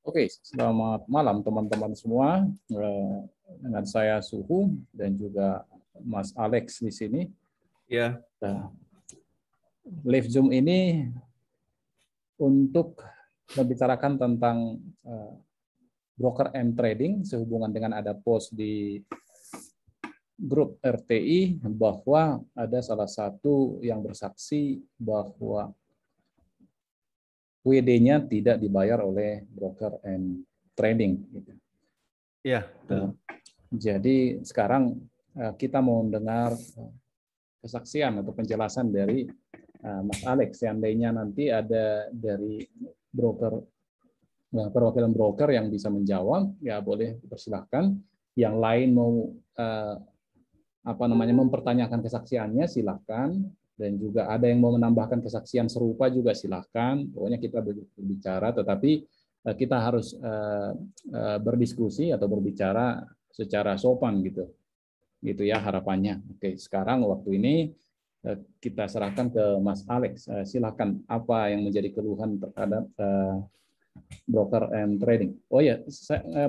Oke, selamat malam teman-teman semua. Eh, dengan saya Suhu dan juga Mas Alex di sini. Ya. Nah, live Zoom ini untuk membicarakan tentang eh, broker and trading sehubungan dengan ada post di grup RTI bahwa ada salah satu yang bersaksi bahwa WD-nya tidak dibayar oleh broker and trading. Iya. Jadi sekarang eh, kita mau mendengar eh, kesaksian atau penjelasan dari eh, Mas Alex. Seandainya nanti ada dari broker perwakilan broker yang bisa menjawab, ya boleh persilahkan. Yang lain mau apa namanya mempertanyakan kesaksiannya, silahkan dan juga ada yang mau menambahkan kesaksian serupa juga silahkan. Pokoknya kita berbicara, tetapi eh, kita harus eh, eh, berdiskusi atau berbicara secara sopan gitu, gitu ya harapannya. Oke, sekarang waktu ini kita serahkan ke Mas Alex. Silahkan apa yang menjadi keluhan terhadap broker and trading. Oh ya,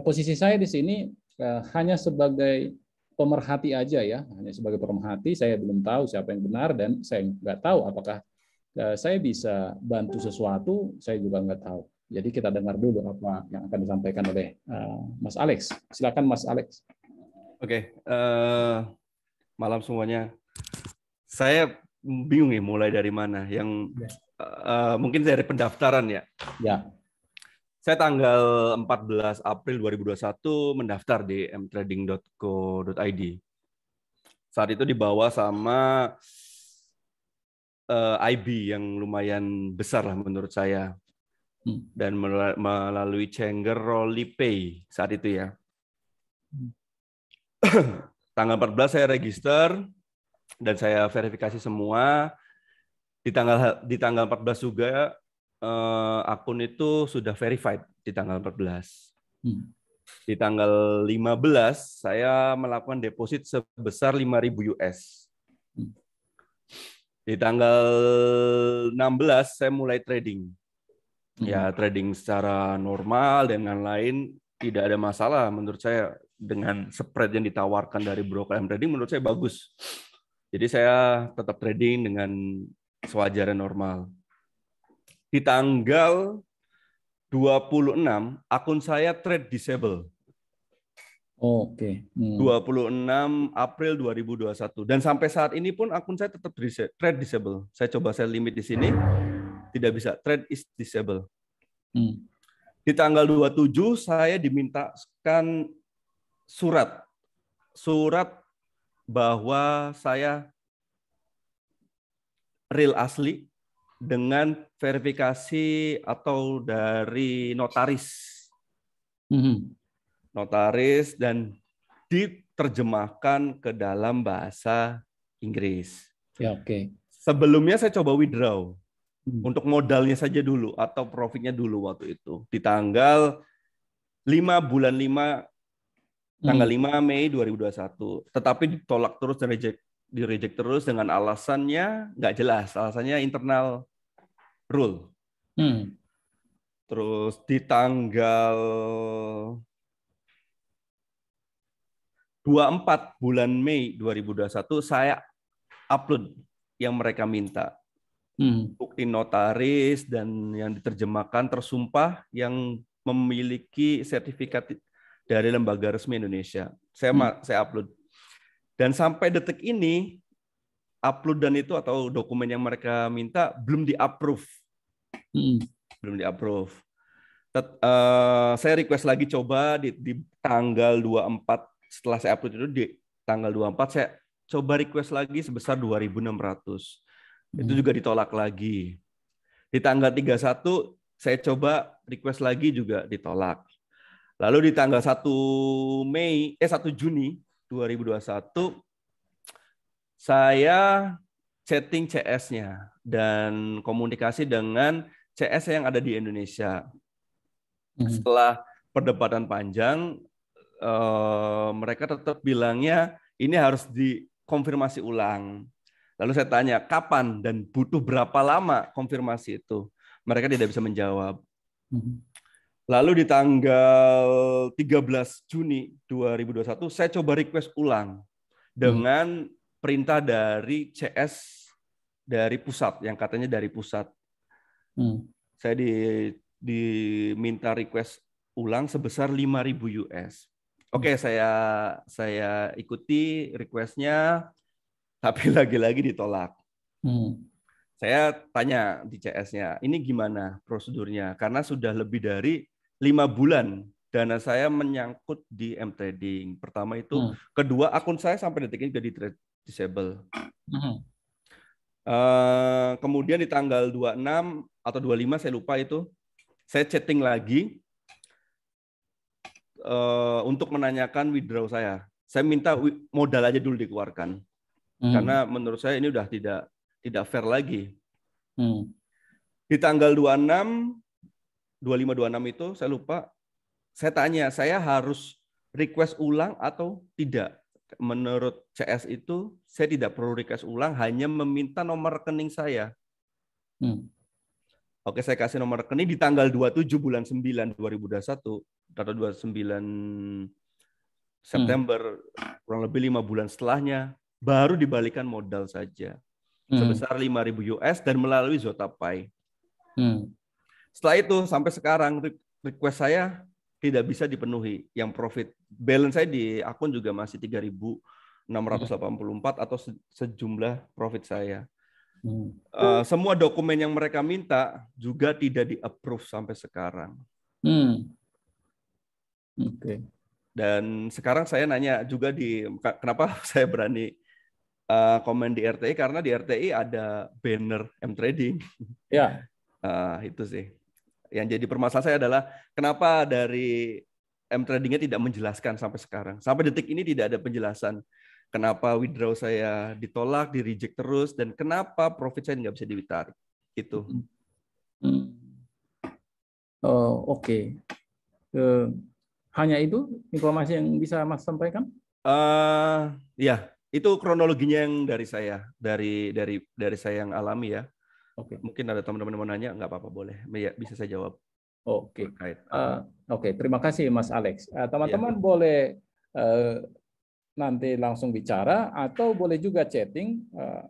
posisi saya di sini hanya sebagai pemerhati aja ya, hanya sebagai pemerhati saya belum tahu siapa yang benar dan saya nggak tahu apakah eh, saya bisa bantu sesuatu, saya juga nggak tahu. Jadi kita dengar dulu apa yang akan disampaikan oleh eh, Mas Alex. Silakan Mas Alex. Oke, okay. uh, eh, malam semuanya. Saya bingung ya mulai dari mana. Yang uh, mungkin dari pendaftaran ya. Ya saya tanggal 14 April 2021 mendaftar di mtrading.co.id. Saat itu dibawa sama uh, eh, IB yang lumayan besar lah menurut saya. Hmm. Dan melalui Cengger Rolly Pay saat itu ya. Hmm. tanggal 14 saya register dan saya verifikasi semua. Di tanggal di tanggal 14 juga uh, akun itu sudah verified di tanggal 14. Hmm. Di tanggal 15 saya melakukan deposit sebesar 5.000 US. Hmm. Di tanggal 16 saya mulai trading. Hmm. Ya, trading secara normal dengan lain tidak ada masalah menurut saya dengan spread yang ditawarkan dari broker yang trading menurut saya bagus. Jadi saya tetap trading dengan sewajarnya normal di tanggal 26 akun saya trade disable. Oke. Okay. Hmm. 26 April 2021 dan sampai saat ini pun akun saya tetap trade disable. Saya coba saya limit di sini tidak bisa trade is disable. Hmm. Di tanggal 27 saya dimintakan surat surat bahwa saya real asli dengan verifikasi atau dari notaris. Mm-hmm. Notaris dan diterjemahkan ke dalam bahasa Inggris. Ya, oke. Okay. Sebelumnya saya coba withdraw hmm. untuk modalnya saja dulu atau profitnya dulu waktu itu di tanggal 5 bulan 5 tanggal hmm. 5 Mei 2021. Tetapi ditolak terus dan reject di reject terus dengan alasannya nggak jelas, alasannya internal rule. Hmm. Terus di tanggal 24 bulan Mei 2021 saya upload yang mereka minta. Hmm. Bukti notaris dan yang diterjemahkan tersumpah yang memiliki sertifikat dari lembaga resmi Indonesia. Saya hmm. saya upload. Dan sampai detik ini upload dan itu atau dokumen yang mereka minta belum di-approve Hmm. Belum di approve. Tet, uh, saya request lagi coba di, di tanggal 24 setelah saya upload itu di tanggal 24 saya coba request lagi sebesar 2.600. Hmm. Itu juga ditolak lagi. Di tanggal 31 saya coba request lagi juga ditolak. Lalu di tanggal 1 Mei eh 1 Juni 2021 saya chatting CS-nya dan komunikasi dengan CS yang ada di Indonesia. Hmm. Setelah perdebatan panjang, eh, mereka tetap bilangnya ini harus dikonfirmasi ulang. Lalu saya tanya kapan dan butuh berapa lama konfirmasi itu. Mereka tidak bisa menjawab. Hmm. Lalu di tanggal 13 Juni 2021 saya coba request ulang dengan perintah dari CS dari pusat yang katanya dari pusat. Hmm. Saya di diminta request ulang sebesar 5.000 US. Oke, okay, hmm. saya saya ikuti requestnya, tapi lagi-lagi ditolak. Hmm. Saya tanya di CS-nya, ini gimana prosedurnya? Karena sudah lebih dari lima bulan dana saya menyangkut di M Trading. Pertama itu, hmm. kedua akun saya sampai detik ini jadi disable. Hmm. Eh, kemudian di tanggal 26 atau 25 saya lupa itu, saya chatting lagi uh, untuk menanyakan withdraw saya. Saya minta modal aja dulu dikeluarkan. Hmm. Karena menurut saya ini udah tidak tidak fair lagi. Hmm. Di tanggal 26 25 26 itu saya lupa, saya tanya, saya harus request ulang atau tidak? menurut CS itu saya tidak perlu request ulang, hanya meminta nomor rekening saya. Hmm. Oke, saya kasih nomor rekening di tanggal 27 bulan 9 2021 atau 29 September hmm. kurang lebih lima bulan setelahnya baru dibalikan modal saja hmm. sebesar 5.000 US dan melalui Zotapay. Hmm. Setelah itu sampai sekarang request saya tidak bisa dipenuhi yang profit balance saya di akun juga masih 3.684 atau sejumlah profit saya. Hmm. Uh, semua dokumen yang mereka minta juga tidak di approve sampai sekarang. Hmm. Oke. Okay. Dan sekarang saya nanya juga di kenapa saya berani uh, komen di RTI karena di RTI ada banner M Trading. Ya. Uh, itu sih. Yang jadi permasalahan saya adalah kenapa dari M tradingnya tidak menjelaskan sampai sekarang. Sampai detik ini tidak ada penjelasan kenapa withdraw saya ditolak, di reject terus, dan kenapa profit saya nggak bisa ditarik. Itu. Hmm. Mm-hmm. Oh, oke. Okay. Uh, hanya itu informasi yang bisa Mas sampaikan? Uh, ya, itu kronologinya yang dari saya, dari dari dari saya yang alami ya. Oke. Okay. Mungkin ada teman-teman mau nanya, nggak apa-apa boleh. Ya, bisa saya jawab. Oke. Okay. Uh, eh, Oke, okay. terima kasih Mas Alex. Eh, iya. Teman-teman uh, ya. boleh uh, nanti langsung bicara atau boleh juga chatting. uh,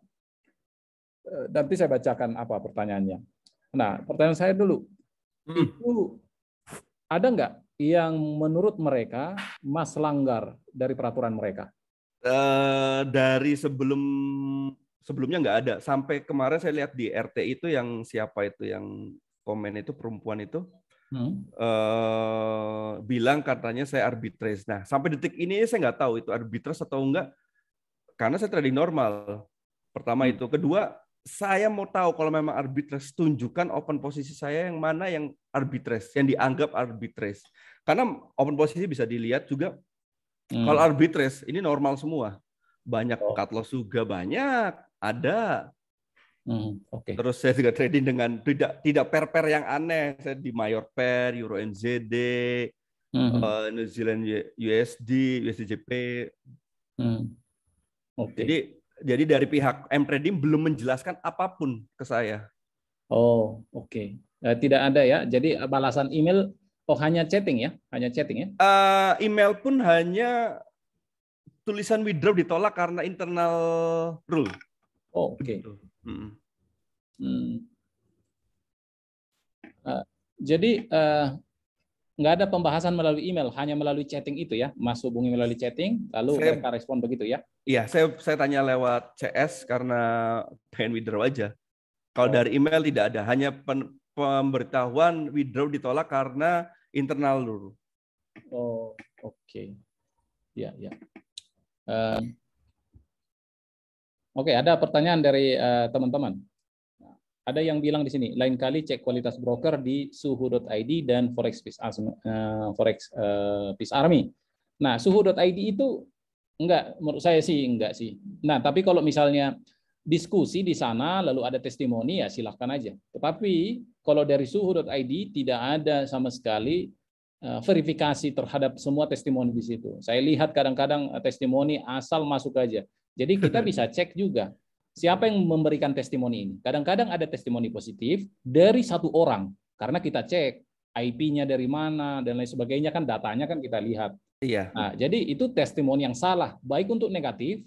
nanti saya bacakan apa pertanyaannya. Nah, pertanyaan saya dulu. Hmm. Itu ada nggak yang menurut mereka Mas langgar dari peraturan mereka? Uh, dari sebelum sebelumnya nggak ada. Sampai kemarin saya lihat di RT itu yang siapa itu yang komen itu perempuan itu Hmm. Uh, bilang katanya saya arbitrase. Nah, sampai detik ini saya nggak tahu itu arbitrase atau enggak karena saya trading normal. Pertama hmm. itu, kedua saya mau tahu kalau memang arbitrase, tunjukkan open posisi saya yang mana yang arbitrase, yang dianggap arbitrase. Karena open posisi bisa dilihat juga hmm. kalau arbitrase, ini normal semua. Banyak oh. cut loss juga banyak, ada Hmm, okay. Terus saya juga trading dengan tidak tidak per-per yang aneh. Saya di Mayor Pair, Euro NZD, hmm. uh, New Zealand USD, USDJP. Hmm. Okay. Jadi jadi dari pihak M Trading belum menjelaskan apapun ke saya. Oh, oke. Okay. Uh, eh, tidak ada ya. Jadi balasan email oh hanya chatting ya, hanya chatting ya. Uh, email pun hanya tulisan withdraw ditolak karena internal rule. Oh, oke. Okay. Hmm. Uh, jadi uh, nggak ada pembahasan melalui email, hanya melalui chatting itu ya. masuk hubungi melalui chatting, lalu saya, mereka respon begitu ya? Iya, saya saya tanya lewat CS karena pengen withdraw aja. Kalau oh. dari email tidak ada, hanya pen, pemberitahuan withdraw ditolak karena internal dulu. Oh, oke. Okay. Ya, ya. Uh, Oke, ada pertanyaan dari eh, teman-teman. Uh, ada yang bilang di sini, lain kali cek kualitas broker di suhu.id dan forex Peace, uh, forex uh, eh, Peace Army. Nah, suhu.id itu enggak menurut saya sih enggak sih. Nah, tapi kalau misalnya diskusi di sana lalu ada testimoni ya silahkan aja. Tetapi kalau dari suhu.id tidak ada sama sekali eh, verifikasi terhadap semua testimoni di situ. Saya lihat kadang-kadang testimoni asal masuk aja. Jadi kita bisa cek juga siapa yang memberikan testimoni ini. Kadang-kadang ada testimoni positif dari satu orang karena kita cek IP-nya dari mana dan lain sebagainya kan datanya kan kita lihat. Iya. Nah, jadi itu testimoni yang salah baik untuk negatif,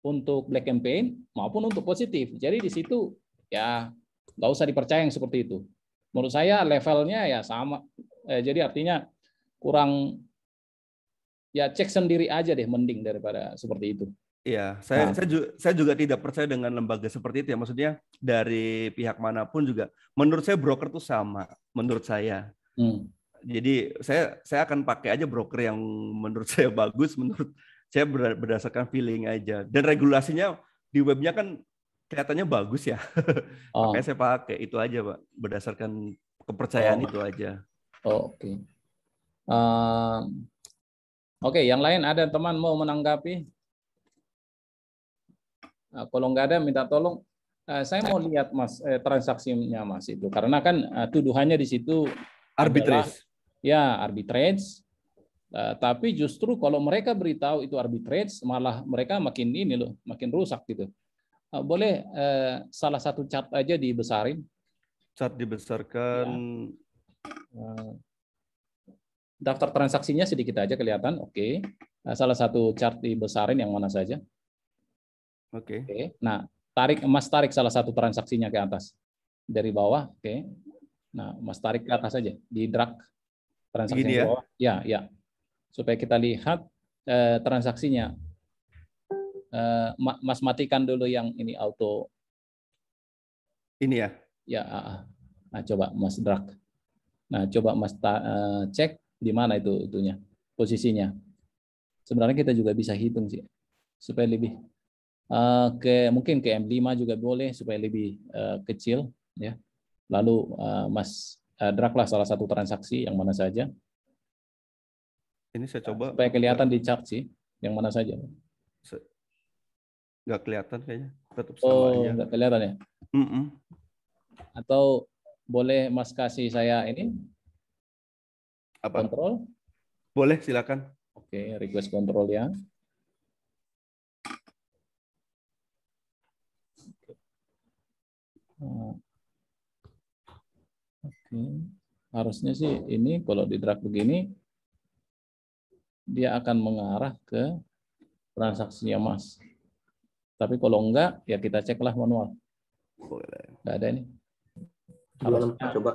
untuk black campaign maupun untuk positif. Jadi di situ ya nggak usah dipercaya yang seperti itu. Menurut saya levelnya ya sama. Eh, jadi artinya kurang ya cek sendiri aja deh mending daripada seperti itu. Iya, saya, nah. saya, juga, saya juga tidak percaya dengan lembaga seperti itu ya. Maksudnya dari pihak manapun juga. Menurut saya broker itu sama, menurut saya. Hmm. Jadi saya saya akan pakai aja broker yang menurut saya bagus, menurut saya berdasarkan feeling aja. Dan regulasinya di webnya kan kelihatannya bagus ya. Oh. Makanya saya pakai itu aja, Pak. Berdasarkan kepercayaan oh. itu aja. Oh, Oke. Okay. Um, Oke, yang lain ada teman mau menanggapi? Nah, kalau nggak ada minta tolong eh, saya mau lihat mas eh, transaksinya mas itu karena kan uh, tuduhannya di situ arbitrage. ya arbitrage. uh, tapi justru kalau mereka beritahu itu arbitrage malah mereka makin ini loh makin rusak gitu. uh, boleh uh, salah satu chat aja dibesarin. chat dibesarkan. Ya. uh, daftar transaksinya sedikit aja kelihatan, oke. Okay. Salah satu chart dibesarin yang mana saja. Oke. Okay. Okay. Nah, tarik emas tarik salah satu transaksinya ke atas. Dari bawah, oke. Okay. Nah, emas tarik ke atas aja di drag transaksi ya? bawah. Ya, ya. Supaya kita lihat eh, transaksinya. Eh, mas matikan dulu yang ini auto. Ini ya. Ya, ah, ah. nah, coba Mas drag. Nah, coba Mas ta, eh, cek di mana itu itunya posisinya. Sebenarnya kita juga bisa hitung sih supaya lebih Eh, ke mungkin ke M5 juga boleh supaya lebih uh, kecil ya. Lalu uh, Mas uh, draglah salah satu transaksi yang mana saja. Ini saya coba supaya kelihatan di chart sih yang mana saja. Enggak kelihatan kayaknya. Tetap sama oh, aja. kelihatan ya? Mm -mm. Atau boleh Mas kasih saya ini apa? Kontrol? Boleh, silakan. Oke, okay, request kontrol ya. Hmm. Oke. Okay. Harusnya sih ini kalau di drag begini dia akan mengarah ke transaksinya Mas. Tapi kalau enggak ya kita ceklah manual. Boleh. Enggak ada ini. Harusnya, coba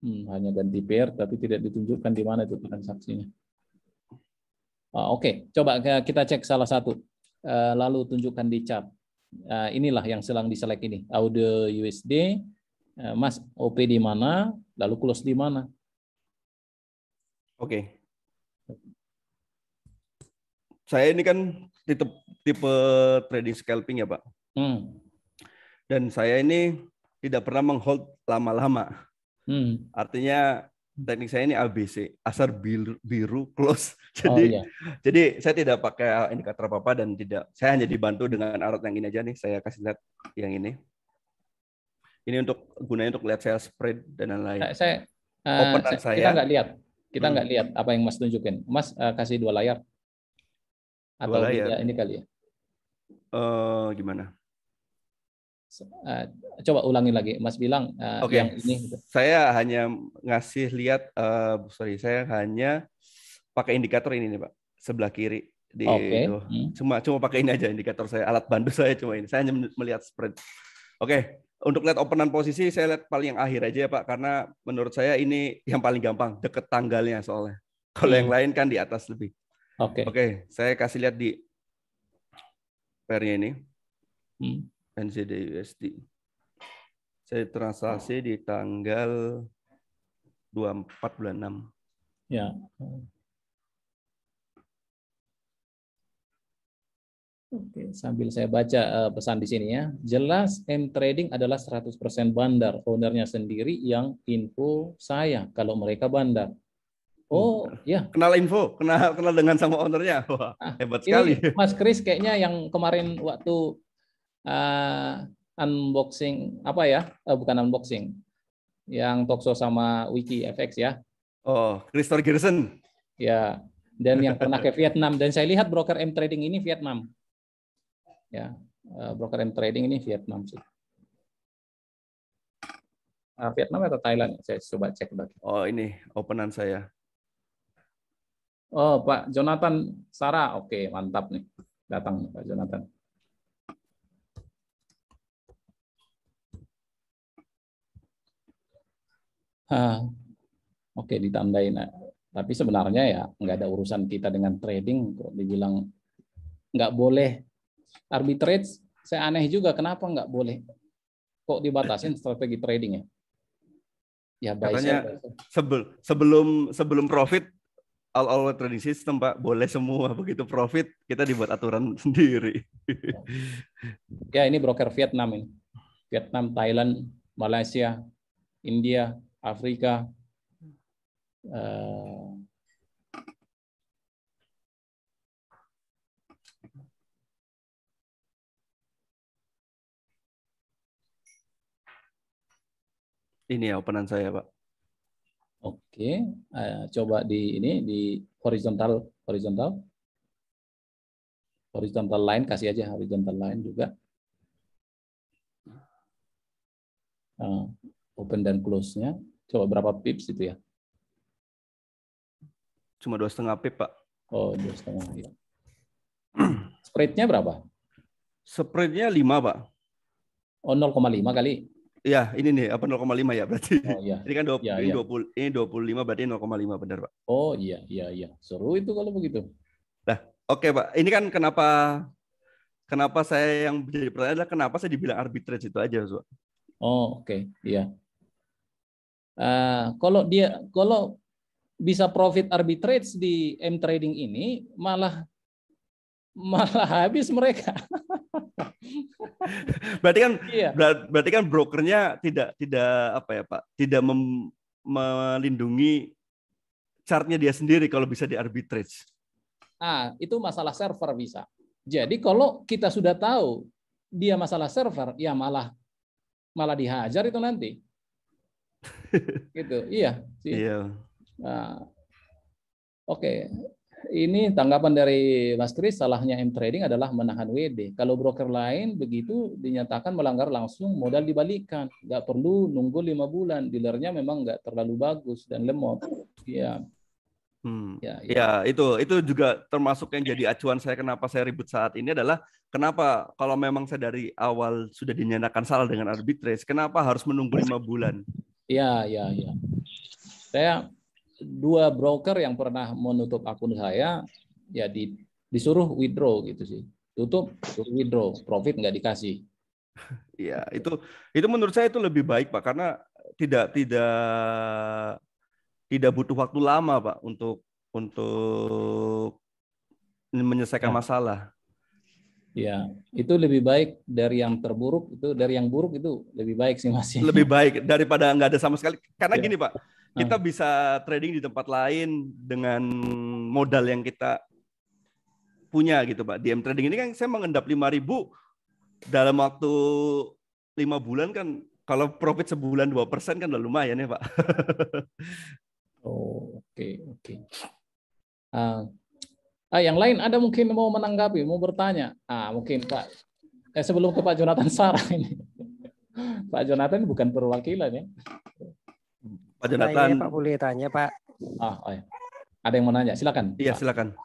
Hmm, hanya ganti pair, tapi tidak ditunjukkan di mana itu transaksinya. Oh, Oke, okay. coba eh, kita cek salah satu. Eh, lalu tunjukkan di cap. Eh, inilah yang sedang diselect ini, Audio USD, eh, Mas OP di mana, lalu close di mana. Oke. Saya ini kan tipe, tipe trading scalping ya Pak. Hmm. Dan saya ini tidak pernah menghold lama-lama. Hmm. Artinya teknik saya ini ABC, asar hmm. biru, biru close. Oh, jadi oh, iya. jadi saya tidak pakai indikator apa-apa dan tidak saya hanya dibantu dengan alat yang ini aja nih, saya kasih lihat yang ini. Ini untuk gunanya untuk lihat saya spread dan lain-lain. Saya, saya, uh, eh, saya, saya kita nggak lihat. Kita nggak hmm. lihat apa yang Mas tunjukin. Mas uh, kasih dua layar. Atau dua layar. ini kali ya. Uh, gimana? Ah, coba ulangi lagi, Mas bilang uh, ah, okay. yang ini. Gitu. Saya hanya ngasih lihat, uh, sorry, saya hanya pakai indikator ini nih, Pak, sebelah kiri di okay. itu. Hmm. Cuma cuma pakai ini aja indikator saya, alat bantu saya cuma ini. Saya hanya melihat spread. Oke, okay. untuk lihat openan posisi saya lihat paling yang akhir aja ya Pak, karena menurut saya ini yang paling gampang, deket tanggalnya soalnya. Kalau hmm. yang lain kan di atas lebih. Oke. Okay. Oke, okay. saya kasih lihat di pernya ini. Hmm NZD USD. Saya transaksi oh. di tanggal 24 bulan 6. Ya. Oke, sambil saya baca eh, pesan di sini ya. Jelas M Trading adalah 100% bandar, ownernya sendiri yang info saya kalau mereka bandar. Hmm. Oh, ya. Kenal info, kenal kenal dengan sama ownernya. Wah, ah, hebat sekali. Ini Mas Kris kayaknya yang kemarin waktu uh, unboxing apa ya? Uh, bukan unboxing. Yang Tokso sama Wiki FX ya. Oh, Christopher Gerson. Ya. Dan yang pernah ke Vietnam dan saya lihat broker M Trading ini Vietnam. Ya, uh, broker M Trading ini Vietnam sih. Ah, Vietnam atau Thailand? Saya coba cek lagi. Oh, ini openan saya. Oh, Pak Jonathan Sarah. Oke, mantap nih. Datang Pak Jonathan. Oke, okay, ditambahin. Tapi sebenarnya ya nggak ada urusan kita dengan trading kok dibilang nggak boleh arbitrage. Saya aneh juga kenapa nggak boleh? Kok dibatasi strategi trading ya? Ya, katanya sebel, sebelum sebelum profit all all trading system pak boleh semua begitu profit kita dibuat aturan sendiri. ya ini broker Vietnam ini, Vietnam, Thailand, Malaysia, India, Afrika, uh, ini ya openan saya pak. Oke, uh, coba di ini di horizontal horizontal horizontal line kasih aja horizontal line juga. Uh, open dan close-nya coba berapa pips itu ya? Cuma dua setengah pip pak. Oh dua setengah ya. Spreadnya berapa? Spreadnya lima pak. Oh 0,5 kali? Iya, ini nih apa 0,5 ya berarti. Oh iya. Ini kan 20 ya, ini iya. 20 ini 25 berarti 0,5 benar, Pak. Oh iya, iya, iya. Seru itu kalau begitu. Nah, oke, okay, Pak. Ini kan kenapa kenapa saya yang jadi pertanyaan adalah kenapa saya dibilang arbitrage itu aja, Pak. Oh, oke. Okay. Iya. Eh, kalau dia kalau bisa profit arbitrage di M trading ini malah malah habis mereka. berarti kan iya. ber, berarti kan brokernya tidak tidak apa ya Pak, tidak mem, melindungi chartnya dia sendiri kalau bisa di arbitrage. Ah, itu masalah server bisa. Jadi kalau kita sudah tahu dia masalah server, ya malah malah dihajar itu nanti gitu iya sih iya nah, oke okay. ini tanggapan dari Mas Kris salahnya M trading adalah menahan WD kalau broker lain begitu dinyatakan melanggar langsung modal dibalikan nggak perlu nunggu lima bulan dealernya memang nggak terlalu bagus dan lemot iya Hmm. Ya, ya. ya itu itu juga termasuk yang jadi acuan saya kenapa saya ribut saat ini adalah kenapa kalau memang saya dari awal sudah dinyatakan salah dengan arbitrase kenapa harus menunggu lima bulan? Ya, ya, ya. Saya dua broker yang pernah menutup akun saya, ya di, disuruh withdraw gitu sih. Tutup, suruh withdraw, profit nggak dikasih. Iya, itu itu menurut saya itu lebih baik pak karena tidak tidak tidak butuh waktu lama pak untuk untuk menyelesaikan ya. masalah. Ya, itu lebih baik dari yang terburuk itu dari yang buruk itu lebih baik sih masih. Lebih baik daripada nggak ada sama sekali. Karena ya. gini pak, kita ah. bisa trading di tempat lain dengan modal yang kita punya gitu pak. DM trading ini kan saya mengendap lima ribu dalam waktu lima bulan kan kalau profit sebulan dua persen kan udah lumayan ya pak. oh oke okay, oke. Okay. Uh, Ah, yang lain ada mungkin mau menanggapi, mau bertanya. Ah, mungkin Pak. Eh, sebelum ke Pak Jonathan Sarah ini. Pak Jonathan bukan perwakilan ya. Pak Jonathan. Nah, Pak boleh tanya Pak. Ah, oh, ya. ada yang mau nanya, silakan. Iya, silakan.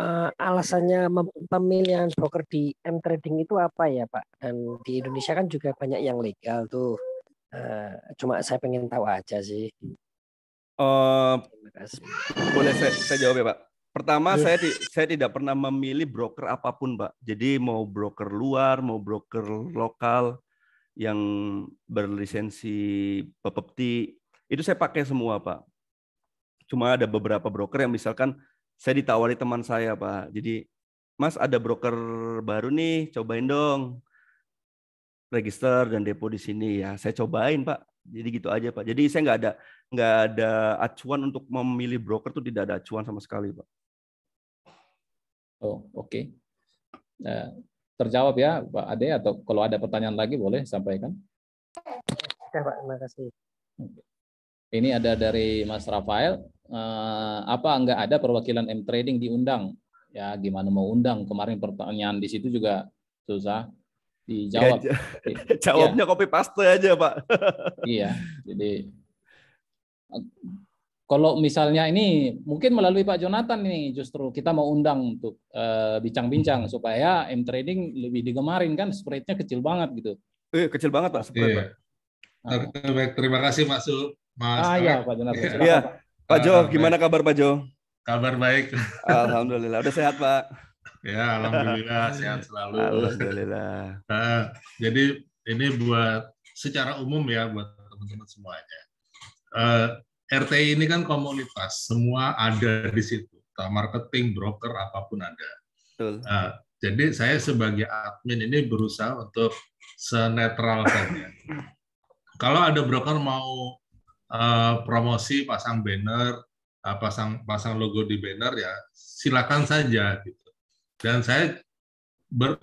Uh, alasannya pemilihan broker di M Trading itu apa ya Pak? Dan di Indonesia kan juga banyak yang legal tuh. Uh, cuma saya pengen tahu aja sih. Uh, boleh saya, saya jawab ya Pak. Pertama, iya. saya di, saya tidak pernah memilih broker apapun, Pak. Jadi mau broker luar, mau broker lokal yang berlisensi pepepti, itu saya pakai semua, Pak. Cuma ada beberapa broker yang misalkan saya ditawari teman saya, Pak. Jadi, Mas ada broker baru nih, cobain dong. Register dan depo di sini ya. Saya cobain, Pak. Jadi gitu aja, Pak. Jadi saya nggak ada nggak ada acuan untuk memilih broker tuh tidak ada acuan sama sekali, Pak. Oh, oke. Okay. Nah, eh, terjawab ya, Pak Ade, atau kalau ada pertanyaan lagi boleh sampaikan. Ya, Pak. Terima kasih. Ini ada dari Mas Rafael. Eh, apa nggak ada perwakilan M Trading diundang? Ya, gimana mau undang? Kemarin pertanyaan di situ juga susah dijawab. Ya, jawabnya ya. copy paste aja, Pak. iya, jadi kalau misalnya ini mungkin melalui Pak Jonathan nih justru kita mau undang untuk eh, bincang-bincang uh, supaya M trading lebih digemarin kan spreadnya kecil banget gitu. Eh, kecil banget Pak spread. Nah. Terima kasih Mas Su. Mas ah, iya, Pak Jonathan. Iya. Ya. Pak Jo, gimana kabar Pak Jo? Kabar baik. Alhamdulillah, udah sehat Pak. Ya, alhamdulillah sehat selalu. Alhamdulillah. Nah, jadi ini buat secara umum ya buat teman-teman semuanya uh, eh, RT ini kan komunitas, semua ada di situ, marketing, broker, apapun ada. Betul. Uh, jadi saya sebagai admin ini berusaha untuk senetral saja. Kalau ada broker mau uh, promosi, pasang banner, uh, pasang pasang logo di banner ya silakan saja gitu. Dan saya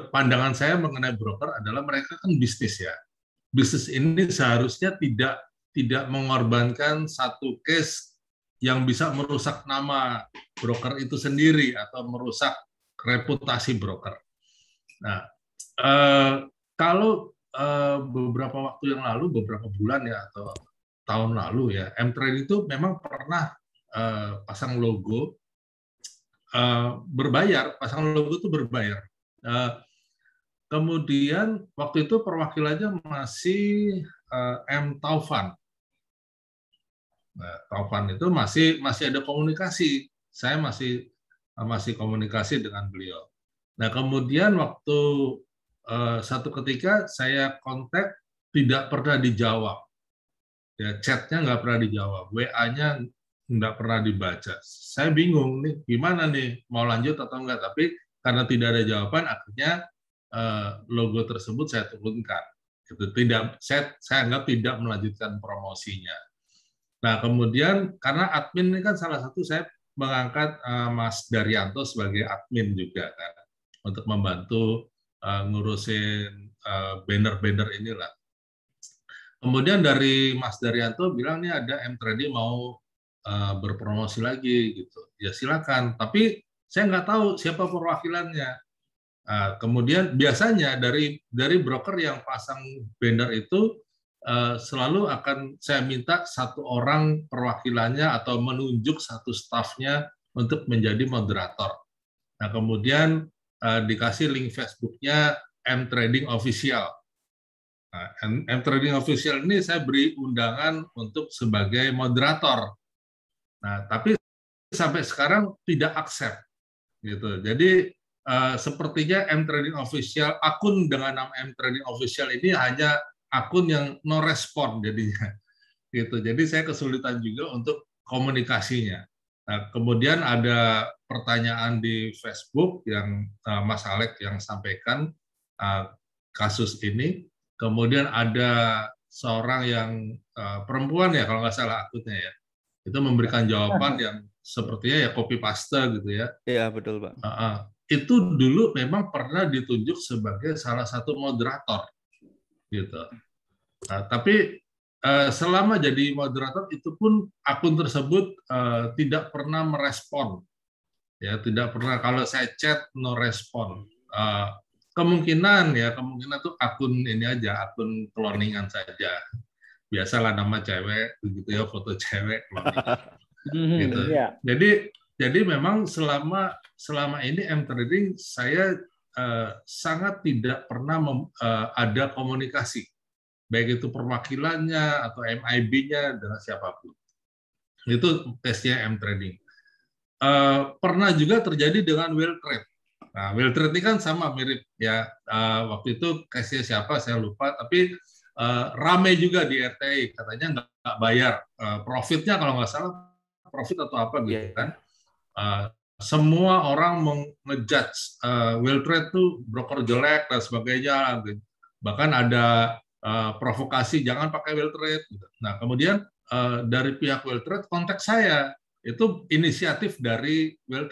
pandangan saya mengenai broker adalah mereka kan bisnis ya. Bisnis ini seharusnya tidak tidak mengorbankan satu case yang bisa merusak nama broker itu sendiri atau merusak reputasi broker. Nah, eh, kalau eh, beberapa waktu yang lalu, beberapa bulan ya atau tahun lalu ya, m itu memang pernah eh, pasang logo eh, berbayar, pasang logo itu berbayar. Eh, kemudian waktu itu perwakilannya masih eh, M Taufan. Nah, Taufan itu masih masih ada komunikasi. Saya masih masih komunikasi dengan beliau. Nah, kemudian waktu uh, satu ketika saya kontak tidak pernah dijawab. Ya, chatnya nggak pernah dijawab, WA-nya nggak pernah dibaca. Saya bingung nih, gimana nih mau lanjut atau enggak. Tapi karena tidak ada jawaban, akhirnya eh, logo tersebut saya turunkan. Gitu. Tidak, saya, saya anggap tidak melanjutkan promosinya Nah, kemudian karena admin ini kan salah satu saya mengangkat uh, Mas Daryanto sebagai admin juga kan untuk membantu uh, ngurusin banner eh, banner-banner inilah. Kemudian dari Mas Daryanto bilang nih ada M Trading mau uh, berpromosi lagi gitu. Ya silakan, tapi saya nggak tahu siapa perwakilannya. Uh, kemudian biasanya dari dari broker yang pasang banner itu Eh, selalu akan saya minta satu orang perwakilannya atau menunjuk satu stafnya untuk menjadi moderator. Nah kemudian eh, dikasih link Facebooknya M Trading Official. Nah, M Trading Official ini saya beri undangan untuk sebagai moderator. Nah, tapi sampai sekarang tidak accept gitu. Jadi uh, sepertinya M Trading Official akun dengan nama M Trading Official ini hanya akun yang no respon jadinya gitu jadi saya kesulitan juga untuk komunikasinya nah, kemudian ada pertanyaan di Facebook yang uh, Mas Alek yang sampaikan uh, kasus ini kemudian ada seorang yang uh, perempuan ya kalau nggak salah akunnya ya itu memberikan jawaban iya. yang sepertinya ya copy paste gitu ya iya betul pak uh -uh. itu dulu memang pernah ditunjuk sebagai salah satu moderator gitu. Nah, tapi uh, selama jadi moderator itu pun akun tersebut uh, tidak pernah merespon, ya tidak pernah kalau saya chat no respon. Uh, kemungkinan ya kemungkinan tuh akun ini aja akun cloningan saja biasalah nama cewek begitu ya foto cewek hmm, gitu. Iya. Jadi jadi memang selama selama ini M trading saya Eh, sangat tidak pernah eh, ada komunikasi, baik itu perwakilannya atau MIB-nya dengan siapapun. Itu tesnya M trading. Eh, pernah juga terjadi dengan well trade. Nah, well trade ini kan sama mirip ya. Waktu itu case siapa saya lupa, tapi ramai juga di RTI katanya nggak bayar profitnya kalau nggak salah profit atau apa gitu kan. Iya semua orang mengejudge uh, eh, Will tuh broker jelek dan sebagainya. Gitu. Bahkan ada uh, provokasi jangan pakai Will gitu. Nah kemudian uh, dari pihak Will kontak saya itu inisiatif dari Will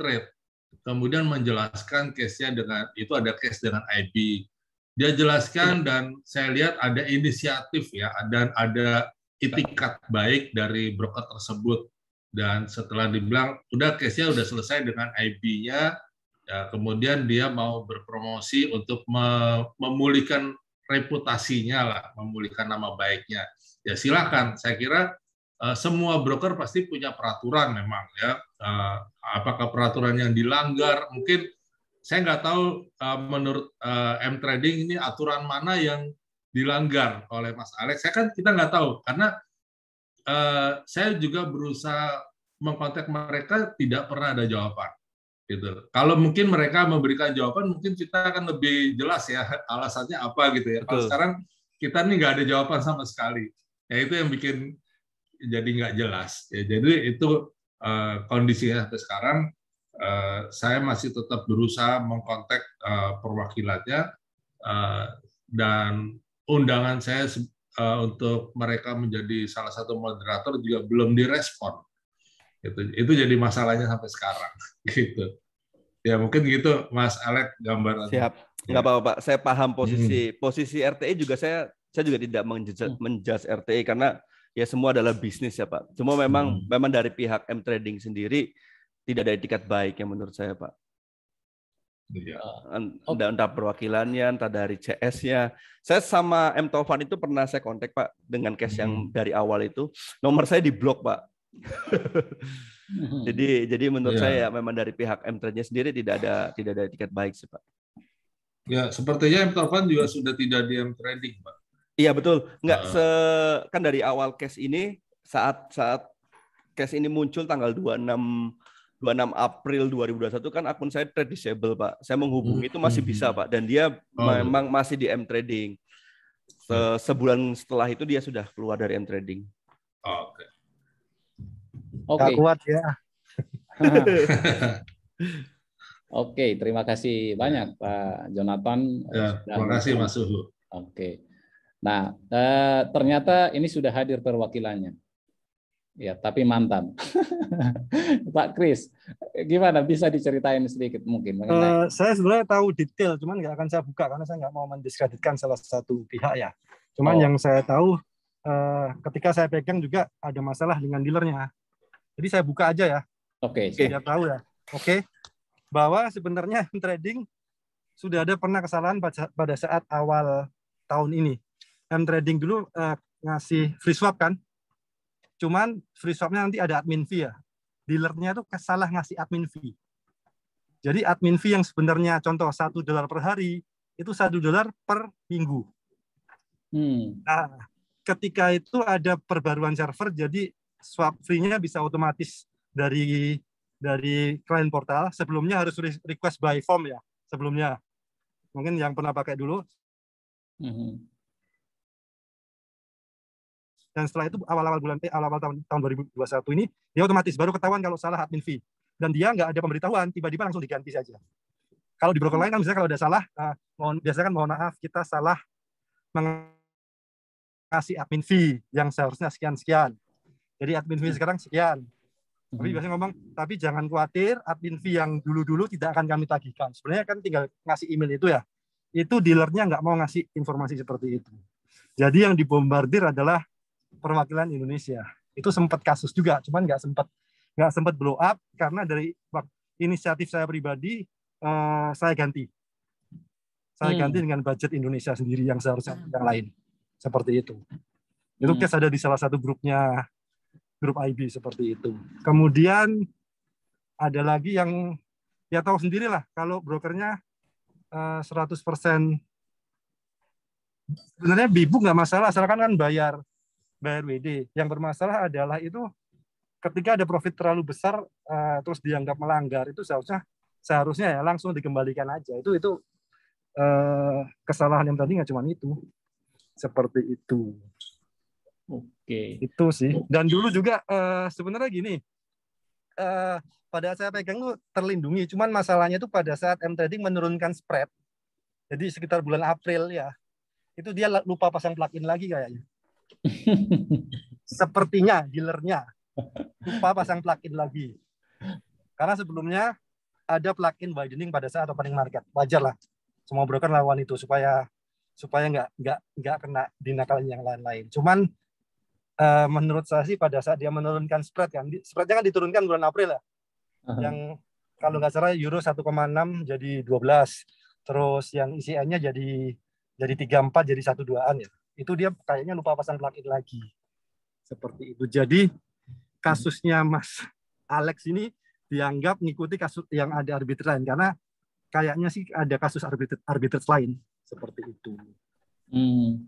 Kemudian menjelaskan case-nya dengan itu ada case dengan IB. Dia jelaskan iya. dan saya lihat ada inisiatif ya dan ada itikat baik dari broker tersebut dan setelah dibilang udah case-nya udah selesai dengan IB-nya ya kemudian dia mau berpromosi untuk memulihkan reputasinya lah memulihkan nama baiknya ya silakan saya kira eh, semua broker pasti punya peraturan memang ya eh, apakah peraturan yang dilanggar mungkin saya nggak tahu eh, menurut M Trading ini aturan mana yang dilanggar oleh Mas Alex saya kan kita nggak tahu karena Eh, saya juga berusaha mengkontak mereka tidak pernah ada jawaban gitu. Kalau mungkin mereka memberikan jawaban, mungkin kita akan lebih jelas ya alasannya apa gitu ya. Kalau sekarang kita nih nggak ada jawaban sama sekali, ya itu yang bikin jadi nggak jelas. Ya, jadi itu uh, eh, kondisinya sampai sekarang. Uh, saya masih tetap berusaha mengkontak uh, perwakilannya uh, dan undangan saya uh, untuk mereka menjadi salah satu moderator juga belum direspon. Itu, itu jadi masalahnya sampai sekarang. Gitu. Ya mungkin gitu, Mas Alek gambaran. Siap. Enggak ya. apa-apa, Pak. Saya paham posisi hmm. posisi RTI juga saya saya juga tidak menjudge, hmm. menjudge RTI karena ya semua adalah bisnis ya, Pak. Cuma memang hmm. memang dari pihak M Trading sendiri tidak ada etikat baik yang menurut saya, Pak. Iya. Uh, entah, entah perwakilannya, entah dari CS-nya. Saya sama M Taufan itu pernah saya kontak Pak dengan case yang hmm. dari awal itu. Nomor saya diblok Pak. Hmm. jadi jadi menurut yeah. saya ya, memang dari pihak M nya sendiri tidak ada tidak ada tiket baik sih Pak. Ya, sepertinya M Taufan juga sudah tidak di M Trading Pak. Iya betul. nggak uh. se kan dari awal case ini saat saat case ini muncul tanggal 26 26 April 2021 kan akun saya trade disable Pak. Saya menghubungi hmm. itu masih hmm. bisa Pak dan dia oh. memang masih di M Trading. Se Sebulan setelah itu dia sudah keluar dari M Trading. Oke. Okay. Oke. Okay. kuat ya. Oke, okay, terima kasih banyak Pak Jonathan. Ya, terima kasih Mas Suhu. Oke. Okay. Nah, eh, ternyata ini sudah hadir perwakilannya ya tapi mantan. Pak Kris, gimana bisa diceritain sedikit mungkin Uh, saya sebenarnya tahu detail, cuman nggak akan saya buka karena saya nggak mau mendiskreditkan salah satu pihak ya. Cuman oh. yang saya tahu uh, ketika saya pegang juga ada masalah dengan dealernya. Jadi saya buka aja ya. Oke. Okay. saya tahu ya. Oke. Okay. Bahwa sebenarnya trading sudah ada pernah kesalahan pada saat awal tahun ini. M trading dulu uh, ngasih free swap kan? Cuman free swapnya nanti ada admin fee ya. Dealernya tuh salah ngasih admin fee. Jadi admin fee yang sebenarnya contoh satu dolar per hari itu satu dolar per minggu. Hmm. Nah, ketika itu ada perbaruan server, jadi swap fee-nya bisa otomatis dari dari klien portal. Sebelumnya harus request by form ya sebelumnya. Mungkin yang pernah pakai dulu. Mm -hmm dan setelah itu awal-awal bulan eh, awal-awal tahun, tahun 2021 ini dia otomatis baru ketahuan kalau salah admin fee dan dia nggak ada pemberitahuan tiba-tiba langsung diganti saja kalau di broker hmm. lain kan misalnya kalau ada salah uh, mohon biasanya kan mohon maaf kita salah mengasih admin fee yang seharusnya sekian sekian jadi admin fee sekarang sekian tapi hmm. biasanya ngomong tapi jangan khawatir admin fee yang dulu-dulu tidak akan kami tagihkan sebenarnya kan tinggal ngasih email itu ya itu dealernya nggak mau ngasih informasi seperti itu jadi yang dibombardir adalah perwakilan Indonesia. Itu sempat kasus juga, cuman nggak sempat nggak sempat blow up karena dari inisiatif saya pribadi eh, saya ganti. Saya hmm. ganti dengan budget Indonesia sendiri yang seharusnya hmm. yang lain. Seperti itu. Itu hmm. ada di salah satu grupnya grup IB seperti itu. Kemudian ada lagi yang ya tahu sendirilah kalau brokernya eh, 100% sebenarnya bibu nggak masalah asalkan kan bayar WD. Yang bermasalah adalah itu ketika ada profit terlalu besar uh, terus dianggap melanggar itu seharusnya seharusnya ya langsung dikembalikan aja. Itu itu uh, kesalahan yang tadi nggak cuma itu. Seperti itu. Oke. Itu sih. Dan dulu juga uh, sebenarnya gini. Uh, pada saya pegang tuh terlindungi. Cuman masalahnya itu pada saat M trading menurunkan spread. Jadi sekitar bulan April ya. Itu dia lupa pasang plugin lagi kayaknya. Sepertinya dealernya lupa pasang plugin lagi. Karena sebelumnya ada plugin widening pada saat opening market. Wajar lah. Semua broker lawan itu supaya supaya nggak nggak nggak kena dinakalin yang lain-lain. Cuman uh, menurut saya sih pada saat dia menurunkan spread kan, spreadnya kan diturunkan bulan April ya. Uh-huh. Yang kalau nggak salah euro 1,6 jadi 12. Terus yang icn e jadi jadi 34 jadi 12-an ya itu dia kayaknya lupa pasang plugin lagi. Seperti itu. Jadi kasusnya Mas Alex ini dianggap mengikuti kasus yang ada arbitrase lain karena kayaknya sih ada kasus arbitrase arbiter lain seperti itu. Hmm.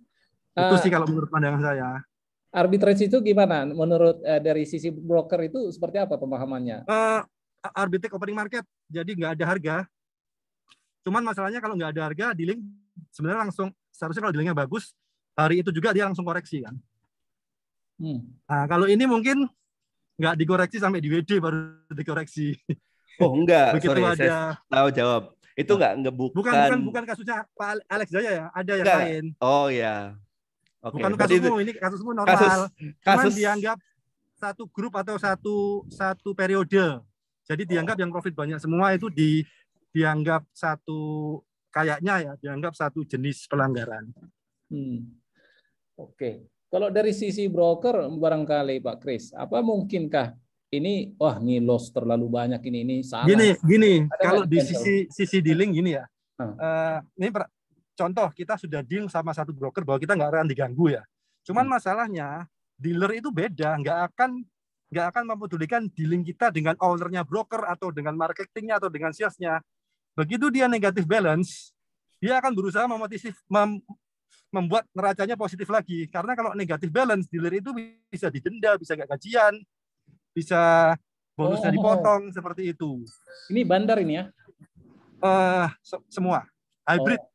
Itu sih eh, kalau menurut pandangan saya. arbitrase itu gimana? Menurut uh, dari sisi broker itu seperti apa pemahamannya? Uh, eh, arbitrage opening market, jadi nggak ada harga. Cuman masalahnya kalau nggak ada harga, link sebenarnya langsung seharusnya kalau linknya bagus, hari itu juga dia langsung koreksi kan. Hmm. Nah, kalau ini mungkin nggak dikoreksi sampai di WD baru dikoreksi. Oh enggak, Begitu sorry, ada... saya tahu jawab. Itu enggak, nah, enggak bukan... bukan bukan bukan kasusnya Pak Alex Jaya ya, ada yang enggak. lain. Oh ya. Okay. Bukan Berarti kasusmu, itu... ini kasusmu normal. Kasus, kasus... Cuman dianggap satu grup atau satu satu periode. Jadi oh. dianggap oh. yang profit banyak semua itu di dianggap satu kayaknya ya dianggap satu jenis pelanggaran. Hmm. Oke. Kalau dari sisi broker barangkali Pak Kris, apa mungkinkah ini wah ini loss terlalu banyak ini ini salah. Gini, gini. Ada kalau di cancel? sisi sisi dealing gini ya. Hmm. Uh, ini contoh kita sudah deal sama satu broker bahwa kita nggak akan diganggu ya. Cuman hmm. masalahnya dealer itu beda, nggak akan nggak akan mempedulikan dealing kita dengan ownernya broker atau dengan marketingnya atau dengan salesnya. Begitu dia negatif balance, dia akan berusaha memotivasi, mem, membuat neracanya positif lagi. Karena kalau negatif balance, dealer itu bisa didenda, bisa nggak gajian, bisa bonusnya oh. dipotong, oh, oh. seperti itu. Ini bandar ini ya? Uh, se semua. Hybrid. Oh.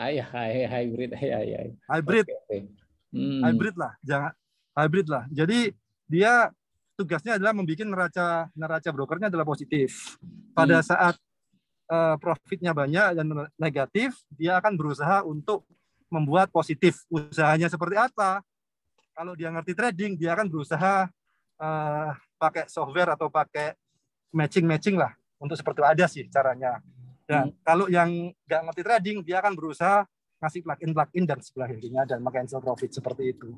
Ayah, ay, hybrid, ayah, ay. Hybrid. okay. Hmm. Hybrid lah, jangan hybrid lah. Jadi dia tugasnya adalah membuat neraca neraca brokernya adalah positif. Pada hmm. saat eh, profitnya banyak dan negatif, dia akan berusaha untuk membuat positif usahanya seperti apa. Kalau dia ngerti trading, dia akan berusaha uh, pakai software atau pakai matching-matching lah untuk seperti ada sih caranya. Dan hmm. kalau yang nggak ngerti trading, dia akan berusaha ngasih plugin-plugin dan sebelah sebagainya dan mengcancel profit seperti itu.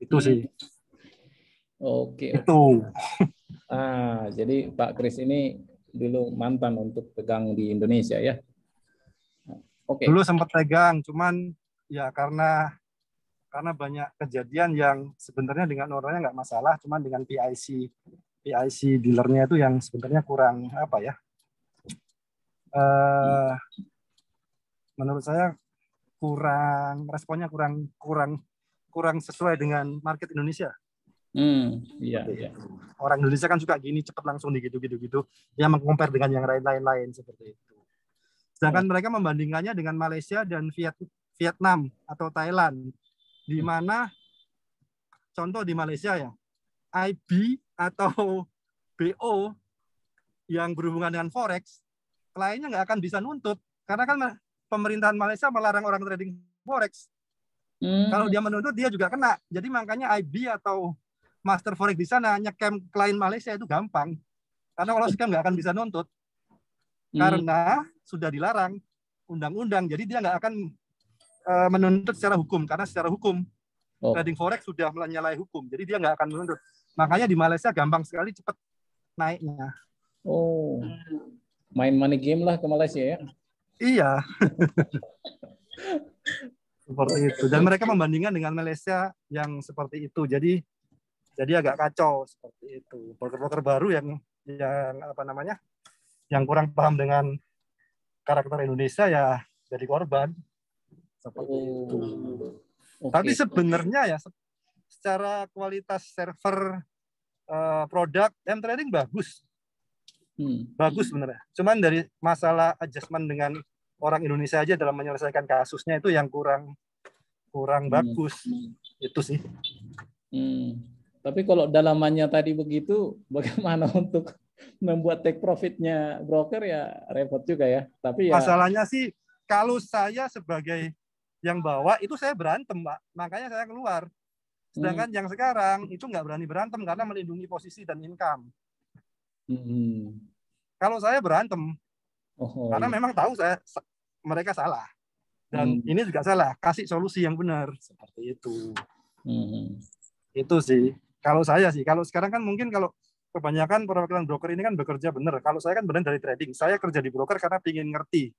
Itu hmm. sih. Oke. Okay. Itu. Ah, jadi Pak Kris ini dulu mantan untuk pegang di Indonesia ya. Oke. Okay. Dulu sempat pegang, cuman ya karena karena banyak kejadian yang sebenarnya dengan orangnya nggak masalah, cuman dengan PIC PIC dealernya itu yang sebenarnya kurang apa ya? Uh, menurut saya kurang responnya kurang kurang kurang sesuai dengan market Indonesia. Hmm, iya, iya. Orang Indonesia kan suka gini cepat langsung digitu gitu gitu. Dia mengcompare dengan yang lain-lain lain seperti itu. Sedangkan oh. mereka membandingkannya dengan Malaysia dan Viet Vietnam atau Thailand, di hmm. mana contoh di Malaysia ya, IB atau BO yang berhubungan dengan forex, kliennya nggak akan bisa nuntut karena kan pemerintahan Malaysia melarang orang trading forex. Hmm. Kalau dia menuntut dia juga kena. Jadi makanya IB atau master forex di sana nyekam klien Malaysia itu gampang. Karena kalau scam nggak akan bisa nuntut. Hmm. Karena sudah dilarang undang-undang. Jadi dia nggak akan Eh, menuntut secara hukum karena secara hukum oh. trading forex sudah menyalahi hukum. Jadi dia nggak akan menuntut. Makanya di Malaysia gampang sekali cepat naiknya. Oh, main money game lah ke Malaysia ya? Iya. seperti itu. Dan mereka membandingkan dengan Malaysia yang seperti itu. Jadi jadi agak kacau seperti itu. Broker-broker baru yang yang apa namanya? yang kurang paham dengan karakter Indonesia ya jadi korban seperti oh. itu. Okay. Tapi sebenarnya ya secara kualitas server uh, produk M Trading bagus. Hmm. Bagus sebenarnya. Cuman dari masalah adjustment dengan orang Indonesia aja dalam menyelesaikan kasusnya itu yang kurang kurang hmm. bagus. Itu sih. Hmm. Tapi kalau dalamannya tadi begitu, bagaimana untuk membuat take profitnya broker ya repot juga ya. Tapi ya... masalahnya sih kalau saya sebagai yang bawa itu saya berantem mbak makanya saya keluar sedangkan hmm. yang sekarang itu nggak berani berantem karena melindungi posisi dan income hmm. kalau saya berantem oh, oh. karena memang tahu saya mereka salah dan hmm. ini juga salah kasih solusi yang benar seperti itu hmm. itu sih kalau saya sih kalau sekarang kan mungkin kalau kebanyakan perwakilan broker ini kan bekerja benar. Kalau saya kan benar dari trading. Saya kerja di broker karena ingin ngerti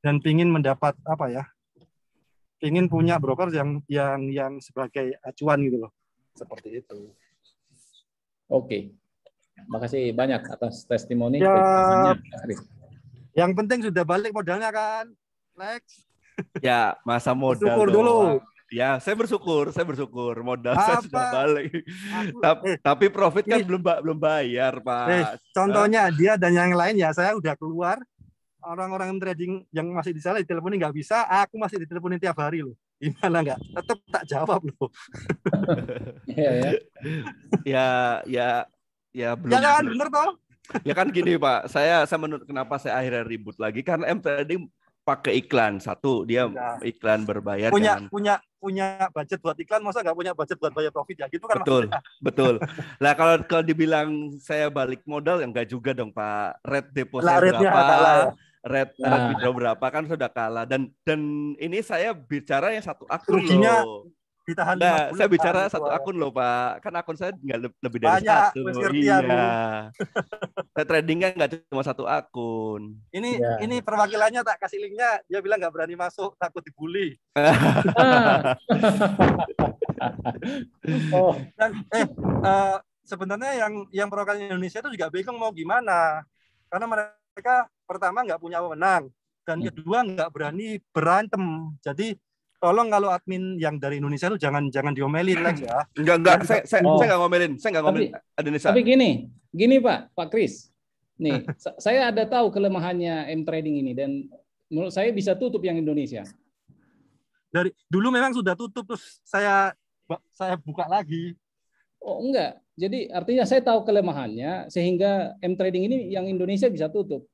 dan ingin mendapat apa ya ingin punya broker yang yang yang sebagai acuan gitu loh. Seperti itu. Oke. Makasih banyak atas testimoni. Ya, yang penting sudah balik modalnya kan, Lex. Ya, masa modal. Syukur dulu. Ya, saya bersyukur, saya bersyukur modal Apa? saya sudah balik. Aku, tapi, eh, tapi profit kan ini, belum belum bayar, Pak. Eh, contohnya dia dan yang lain ya, saya udah keluar, orang-orang trading yang masih di sana diteleponin nggak bisa, aku masih di diteleponin tiap hari loh. Gimana nggak? Tetap tak jawab loh. Iya, ya, ya. ya, ya, belum. Ya kan, bener toh? ya kan gini Pak, saya saya menurut kenapa saya akhirnya ribut lagi karena M trading pakai iklan satu dia ya. iklan berbayar punya dengan... punya punya budget buat iklan masa nggak punya budget buat bayar profit ya gitu kan betul maksudnya. betul lah kalau kalau dibilang saya balik modal yang nggak juga dong pak red deposit berapa red nah. berapa kan sudah kalah dan dan ini saya bicara yang satu akun ruginya loh. ditahan nah, saya bicara satu akun loh pak kan akun saya nggak lebih dari Banyak, satu iya saya tradingnya nggak cuma satu akun ini ya. ini perwakilannya tak kasih linknya dia bilang nggak berani masuk takut dibully oh. dan eh uh, sebenarnya yang yang perwakilan Indonesia itu juga bingung mau gimana karena mereka mereka pertama nggak punya wewenang dan hmm. kedua nggak berani berantem. Jadi tolong kalau admin yang dari Indonesia itu jangan jangan diomelin lagi ya. Enggak enggak, saya saya, oh. saya enggak ngomelin, saya enggak ngomelin tapi, Indonesia. Tapi gini, gini Pak, Pak Kris. Nih, saya ada tahu kelemahannya M trading ini dan menurut saya bisa tutup yang Indonesia. Dari dulu memang sudah tutup terus saya saya buka lagi. Oh enggak, jadi artinya saya tahu kelemahannya sehingga M trading ini yang Indonesia bisa tutup.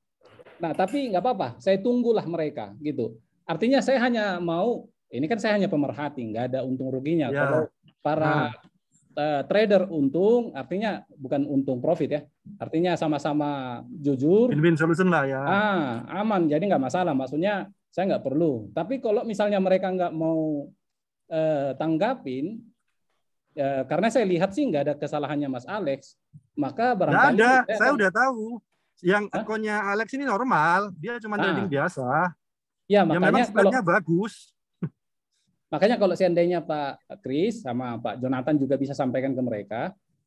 Nah, tapi nggak apa-apa, saya tunggulah mereka gitu. Artinya saya hanya mau ini kan saya hanya pemerhati, nggak ada untung ruginya. Ya. Kalau para nah. E, trader untung, artinya bukan untung profit ya, artinya sama-sama jujur. Win-win solution lah ya. Ah, aman, jadi nggak masalah. Maksudnya saya nggak perlu. Tapi kalau misalnya mereka nggak mau uh, tanggapin, ya, karena saya lihat sih nggak ada kesalahannya Mas Alex, maka barangkali ada. Saya, saya kan- udah tahu yang Hah? akunnya Alex ini normal, dia cuma ah. trading biasa. Ya, makanya ya, kalau bagus. Makanya kalau seandainya Pak Kris sama Pak Jonathan juga bisa sampaikan ke mereka,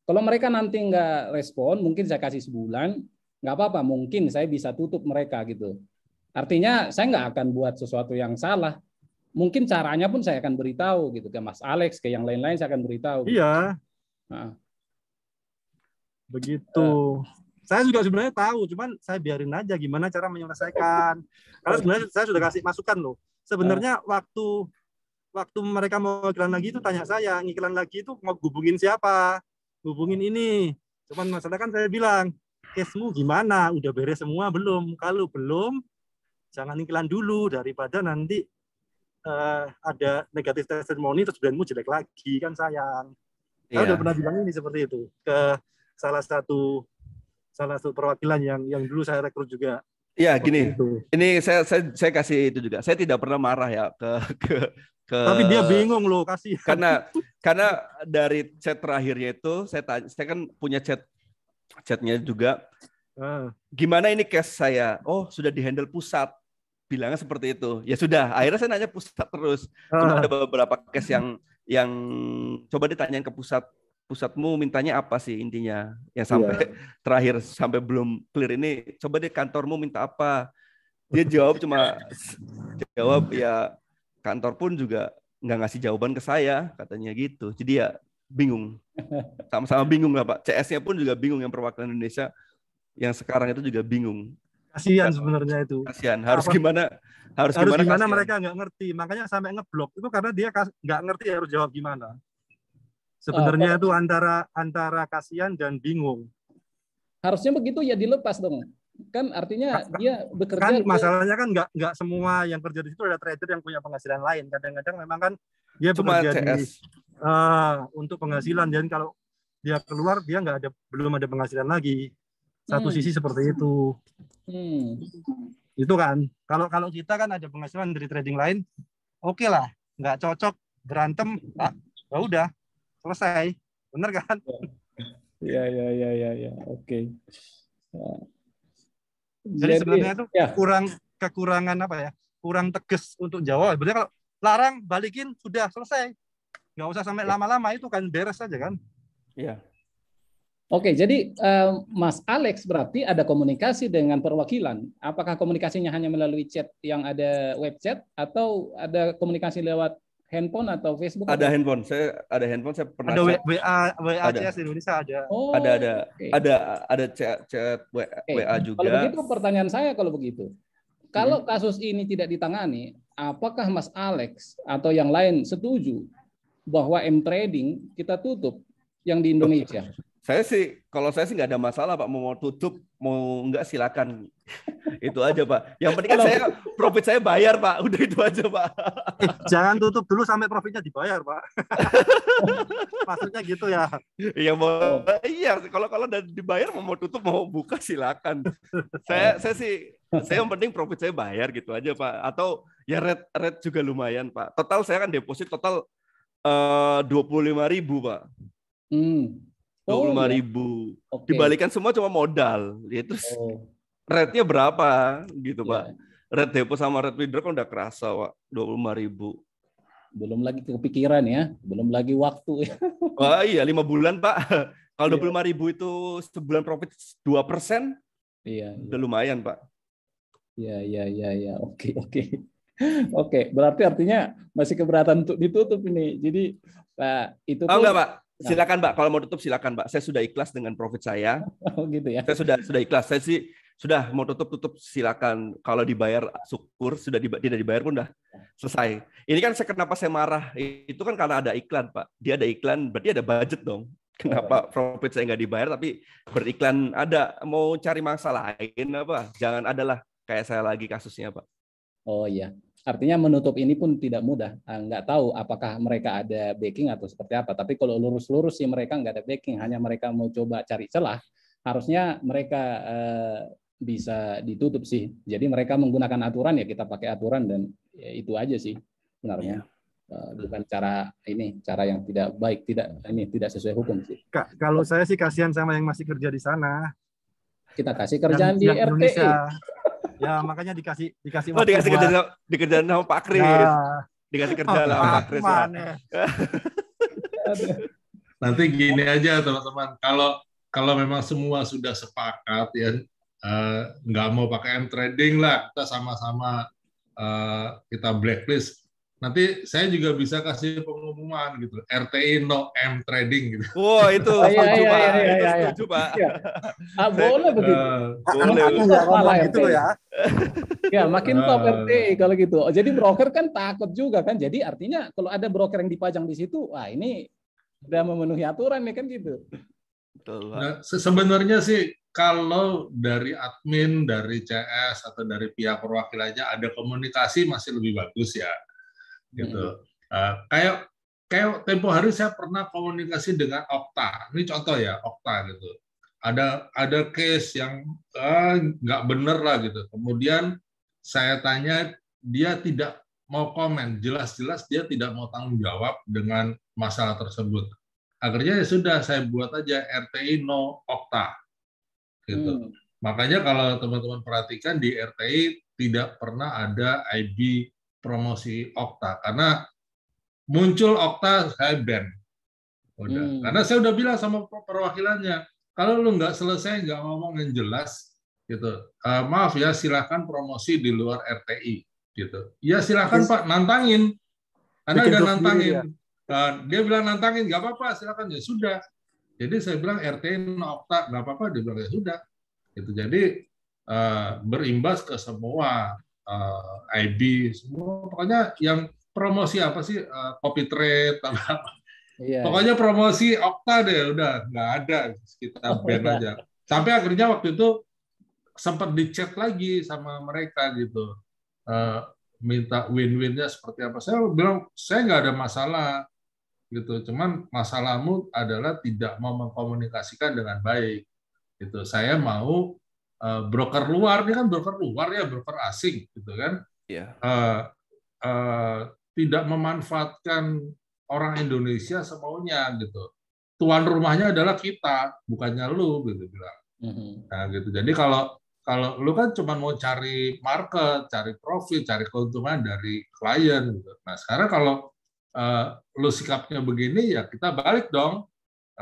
kalau mereka nanti nggak respon, mungkin saya kasih sebulan, nggak apa-apa, mungkin saya bisa tutup mereka gitu. Artinya saya nggak akan buat sesuatu yang salah, mungkin caranya pun saya akan beritahu gitu ke Mas Alex, ke yang lain-lain saya akan beritahu. Gitu. Iya. Nah. Begitu. Uh. Saya juga sebenarnya tahu, cuman saya biarin aja gimana cara menyelesaikan. Karena sebenarnya saya sudah kasih masukan loh. Sebenarnya uh. waktu waktu mereka mau iklan lagi itu tanya saya, iklan lagi itu mau hubungin siapa? Hubungin ini. Cuman masalah kan saya bilang, case gimana? Udah beres semua belum? Kalau belum, jangan iklan dulu daripada nanti uh, ada negatif testimoni terus brandmu jelek lagi kan sayang. Saya yeah. udah pernah bilang ini seperti itu ke salah satu salah satu perwakilan yang yang dulu saya rekrut juga. Iya gini, itu. ini saya, saya saya kasih itu juga. Saya tidak pernah marah ya ke ke ke Tapi dia bingung loh kasih. Karena karena dari chat terakhirnya itu saya tanya, saya kan punya chat chatnya juga. Ah. Gimana ini case saya? Oh sudah dihandle pusat bilangnya seperti itu. Ya sudah, akhirnya saya nanya pusat terus. Cuma ah. ada beberapa case yang yang coba ditanyain ke pusat pusatmu mintanya apa sih intinya yang sampai yeah. terakhir sampai belum clear ini coba deh kantormu minta apa dia jawab cuma jawab ya kantor pun juga nggak ngasih jawaban ke saya katanya gitu jadi ya bingung sama-sama bingung lah pak CS-nya pun juga bingung yang perwakilan Indonesia yang sekarang itu juga bingung Kasihan sebenarnya itu. Kasihan. Harus Apa, gimana? Harus, harus gimana, gimana mereka nggak ngerti. Makanya sampai ngeblok itu karena dia nggak ngerti harus jawab gimana. Sebenarnya oh, itu antara antara kasihan dan bingung. Harusnya begitu ya dilepas dong kan artinya dia bekerja kan masalahnya kan nggak nggak semua yang kerja di situ ada trader yang punya penghasilan lain kadang-kadang memang kan dia Cuma bekerja di uh, untuk penghasilan dan kalau dia keluar dia nggak ada belum ada penghasilan lagi satu hmm. sisi seperti itu. Hmm. Itu kan. Kalau kalau kita kan ada penghasilan dari trading lain, oke okay lah, nggak cocok berantem, ah, ya udah selesai, benar kan? Ya ya ya ya ya, oke. Okay. Ya. Jadi, Jadi sebenarnya itu ya. kurang kekurangan apa ya? Kurang tegas untuk jawab. Sebenarnya kalau larang balikin sudah selesai, nggak usah sampai ya. lama-lama itu kan beres saja kan? Iya. Oke, jadi uh, Mas Alex berarti ada komunikasi dengan perwakilan. Apakah komunikasinya hanya melalui chat yang ada web chat atau ada komunikasi lewat handphone atau Facebook? Ada atau? handphone. Saya ada handphone. Saya pernah. Ada chat. WA WA ada. CS Indonesia ada. Oh, ada ada okay. ada ada chat, chat WA, okay. WA juga. Kalau begitu pertanyaan saya kalau begitu, kalau hmm. kasus ini tidak ditangani, apakah Mas Alex atau yang lain setuju bahwa M trading kita tutup yang di Indonesia? saya sih kalau saya sih nggak ada masalah pak mau tutup mau nggak silakan itu aja pak yang penting kan saya profit saya bayar pak udah itu aja pak eh, jangan tutup dulu sampai profitnya dibayar pak maksudnya gitu ya iya mau iya kalau kalau udah dibayar mau mau tutup mau buka silakan saya eh. saya sih saya yang penting profit saya bayar gitu aja pak atau ya red red juga lumayan pak total saya kan deposit total eh, dua puluh lima ribu pak hmm 25 iya. puluh lima ribu. Okay. Dibalikan semua cuma modal. Ya terus oh. rate-nya berapa gitu yeah. pak? Rate depo sama rate withdraw kan udah kerasa pak 25 ribu. Belum lagi kepikiran ya, belum lagi waktu ya. Wah iya lima bulan pak. Kalau iya. dua puluh ribu itu sebulan profit dua persen, iya, iya, udah lumayan pak. Iya iya iya iya oke oke. Oke, berarti artinya masih keberatan untuk ditutup ini. Jadi Pak, itu Oh tuh... enggak, Pak. Nah. silakan Mbak, kalau mau tutup silakan Mbak. Saya sudah ikhlas dengan profit saya. Oh gitu ya. Saya sudah sudah ikhlas. Saya sih sudah mau tutup tutup silakan. Kalau dibayar syukur, sudah di, tidak dibayar pun dah selesai. Ini kan saya kenapa saya marah itu kan karena ada iklan Pak. Dia ada iklan, berarti ada budget dong. Kenapa profit saya nggak dibayar tapi beriklan ada mau cari mangsa lain apa? Jangan adalah kayak saya lagi kasusnya Pak. Oh iya. Artinya menutup ini pun tidak mudah. Ah, nggak tahu apakah mereka ada backing atau seperti apa. Tapi kalau lurus-lurus sih mereka nggak ada backing. Hanya mereka mau coba cari celah. Harusnya mereka eh, bisa ditutup sih. Jadi mereka menggunakan aturan ya kita pakai aturan dan ya itu aja sih sebenarnya. Iya. Eh, bukan cara ini, cara yang tidak baik, tidak ini tidak sesuai hukum sih. Kak, kalau saya sih kasihan sama yang masih kerja di sana. Kita kasih kerjaan yang, di RTI ya makanya dikasih dikasih oh, dikasih kerjaan, kerja sama Pak Kris. ya. Dikasih kerja oh, Pak Kris. Ya. Ya. Nanti gini aja teman-teman, kalau kalau memang semua sudah sepakat ya eh, nggak uh, mau pakai M trading lah, kita sama-sama uh, kita blacklist nanti saya juga bisa kasih pengumuman gitu RTI no M trading gitu. Wow itu oh, iya, iya, iya, setuju pak setuju pak. Ah, boleh eh, begitu. Uh, boleh. Aku gitu ya. ya makin top ah. RTI kalau gitu. Oh, jadi broker kan takut juga kan. Jadi artinya kalau ada broker yang dipajang di situ, wah ini udah memenuhi aturan ya kan gitu. Nah, sebenarnya sih kalau dari admin, dari CS atau dari pihak perwakilannya ada komunikasi masih lebih bagus ya gitu. Uh, kayak kayak tempo hari saya pernah komunikasi dengan Okta. Ini contoh ya Okta gitu. Ada ada case yang eh, nggak uh, bener lah gitu. Kemudian saya tanya dia tidak mau komen. Jelas-jelas dia tidak mau tanggung jawab dengan masalah tersebut. Akhirnya ya sudah saya buat aja RTI no Okta gitu. Hmm. Makanya kalau teman-teman perhatikan di RTI tidak pernah ada IB promosi Okta karena muncul Okta saya band. Hmm. Karena saya udah bilang sama perwakilannya, kalau lu nggak selesai nggak ngomong yang jelas gitu. Uh, maaf ya, silahkan promosi di luar RTI gitu. Ya silahkan Pak nantangin. Karena udah nantangin. Ya. Uh, dia bilang nantangin, nggak apa-apa, silahkan ya sudah. Jadi saya bilang RTI Okta nggak apa-apa, dia bilang ya sudah. Gitu. Jadi uh, berimbas ke semua uh, eh, IB semua pokoknya yang promosi apa sih uh, eh, copy trade apa iya, pokoknya iya. promosi Okta deh udah nggak ada kita oh, iya. aja sampai akhirnya waktu itu sempat dicek lagi sama mereka gitu uh, minta win-winnya seperti apa saya bilang saya nggak ada masalah gitu cuman masalahmu adalah tidak mau mengkomunikasikan dengan baik gitu saya mau Eh, broker luar dia kan broker luar ya broker asing gitu kan yeah. Iya. uh, eh, uh, tidak memanfaatkan orang Indonesia semaunya gitu tuan rumahnya adalah kita bukannya lu gitu bilang mm-hmm. nah gitu jadi kalau kalau lu kan cuma mau cari market cari profit cari keuntungan dari klien gitu nah sekarang kalau uh, lu sikapnya begini ya kita balik dong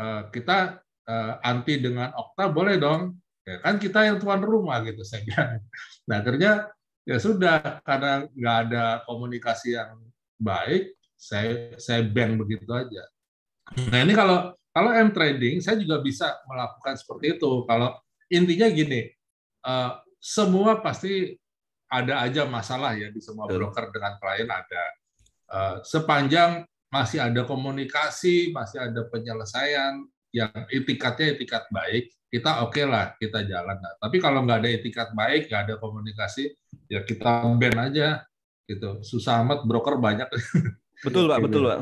uh, kita uh, anti dengan Okta boleh dong Ya, kan kita yang tuan rumah gitu sehingga. Nah akhirnya ya sudah karena nggak ada komunikasi yang baik, saya saya bank begitu aja. Nah ini kalau kalau M trading saya juga bisa melakukan seperti itu. Kalau intinya gini, uh, semua pasti ada aja masalah ya di semua broker dengan klien ada. Uh, sepanjang masih ada komunikasi, masih ada penyelesaian, yang etikatnya etikat baik, kita oke okay lah, kita jalan. Nah, tapi kalau nggak ada etikat baik, nggak ada komunikasi, ya kita ban aja. gitu. Susah amat, broker banyak. Betul, Pak. Betul, Pak.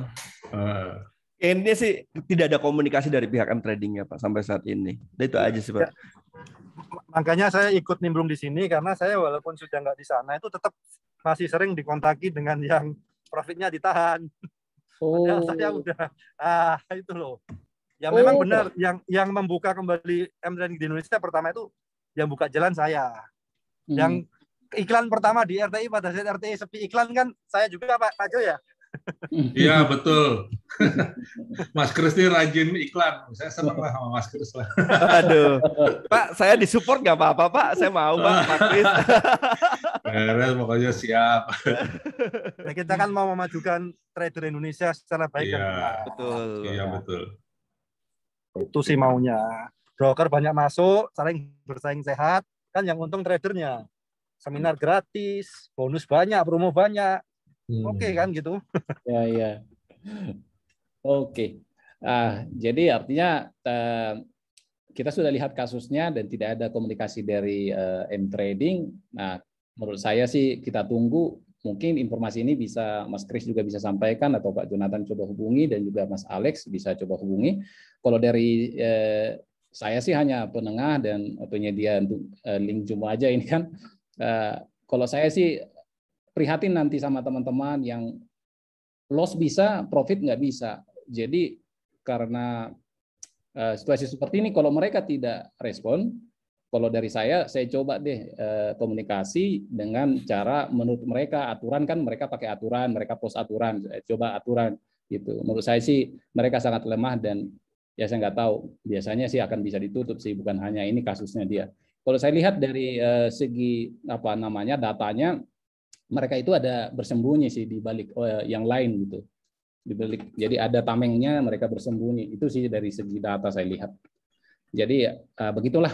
Uh, eh. ini sih tidak ada komunikasi dari pihak M Trading ya Pak sampai saat ini. Nah, itu aja sih Pak. Ya, makanya saya ikut nimbrung di sini karena saya walaupun sudah nggak di sana itu tetap masih sering dikontaki dengan yang profitnya ditahan. Oh. Padahal saya udah ah itu loh yang memang oh. benar yang yang membuka kembali M di Indonesia pertama itu yang buka jalan saya hmm. yang iklan pertama di RTI pada saat RTI sepi iklan kan saya juga Pak Jo ya hmm. Iya betul. Mas Kris ini rajin iklan. Saya senang lah sama Mas Kris lah. Aduh. Pak, saya disupport nggak apa-apa Pak. Saya mau Pak, Pak Kris. Beres, pokoknya siap. Nah, kita kan mau memajukan trader Indonesia secara baik. Iya, kan? betul. Iya, betul. Itu sih maunya. Broker banyak masuk, saling bersaing sehat, kan yang untung tradernya. Seminar hmm. gratis, bonus banyak, promo banyak. Hmm. Oke okay, kan gitu. Ya ya. Oke. Okay. Ah, jadi artinya eh, kita sudah lihat kasusnya dan tidak ada komunikasi dari eh, M Trading. Nah, menurut saya sih kita tunggu mungkin informasi ini bisa Mas Kris juga bisa sampaikan atau Pak Jonathan coba hubungi dan juga Mas Alex bisa coba hubungi. Kalau dari eh, saya sih hanya penengah dan penyedia untuk eh, link Zoom aja ini kan. Eh, kalau saya sih prihatin nanti sama teman-teman yang loss bisa, profit nggak bisa. Jadi karena eh, situasi seperti ini, kalau mereka tidak respon, kalau dari saya saya coba deh eh, komunikasi dengan cara menurut mereka aturan kan mereka pakai aturan mereka post aturan eh, coba aturan gitu menurut saya sih mereka sangat lemah dan ya saya nggak tahu biasanya sih akan bisa ditutup sih bukan hanya ini kasusnya dia kalau saya lihat dari eh, segi apa namanya datanya mereka itu ada bersembunyi sih di balik yang lain gitu dibalik jadi ada tamengnya mereka bersembunyi itu sih dari segi data saya lihat jadi begitulah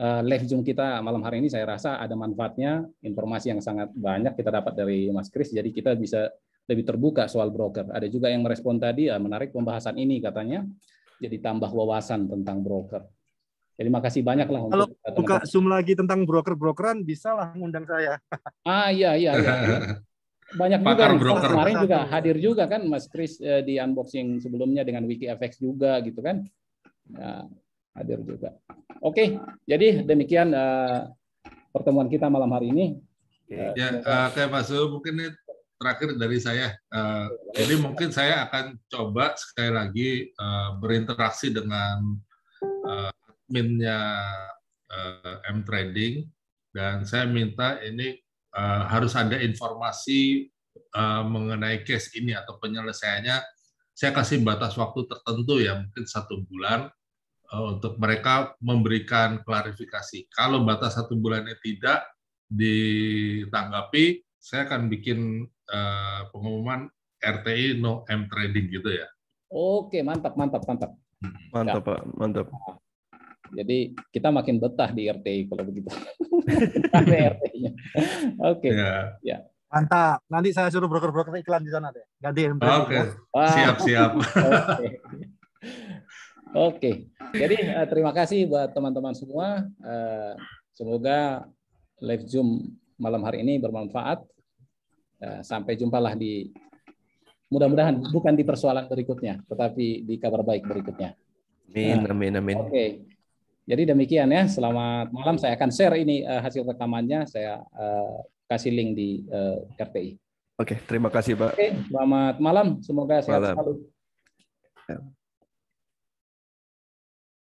Eh, live Zoom kita malam hari ini saya rasa ada manfaatnya, informasi yang sangat banyak kita dapat dari Mas Kris, jadi kita bisa lebih terbuka soal broker. Ada juga yang merespon tadi, ya, menarik pembahasan ini katanya, jadi tambah wawasan tentang broker. Ya, terima kasih banyak lah. Kalau untuk eh, teman -teman. Zoom lagi tentang broker-brokeran, bisa lah ngundang saya. Ah iya, iya. iya. Banyak juga. Kemarin juga hadir juga kan Mas Kris eh, di unboxing sebelumnya dengan Wiki FX juga gitu kan. Nah, hadir juga. Oke, jadi demikian uh, pertemuan kita malam hari ini. Uh, ya, uh, kayak Pak Zul mungkin ini terakhir dari saya. Uh, jadi mungkin saya akan coba sekali lagi uh, berinteraksi dengan uh, adminnya uh, M Trading dan saya minta ini uh, harus ada informasi uh, mengenai case ini atau penyelesaiannya. Saya kasih batas waktu tertentu ya mungkin satu bulan Eh, untuk mereka memberikan klarifikasi. Kalau batas satu bulannya tidak ditanggapi, saya akan bikin eh, pengumuman RTI no M trading gitu ya. Oke, mantap, mantap, mantap. Hmm. Mantap, Pak, mantap. Nah, jadi kita makin betah di RTI kalau begitu. RTI-nya. Oke. Ya. ya. Mantap. Nanti saya suruh broker-broker iklan di sana deh. Ganti Oke. Okay. Ya. Siap, siap. Oke, jadi eh, terima kasih buat teman-teman semua. Eh, semoga live Zoom malam hari ini bermanfaat. Eh, sampai jumpa lah di mudah-mudahan bukan di persoalan berikutnya, tetapi di kabar baik berikutnya. Amin, uh, amin, amin. Oke, jadi demikian ya. Selamat malam. Saya akan share ini hasil rekamannya. Saya kasih link di uh, RTI. Oke, terima kasih Pak. Oke, selamat malam. Semoga sehat malam. selalu. Ya.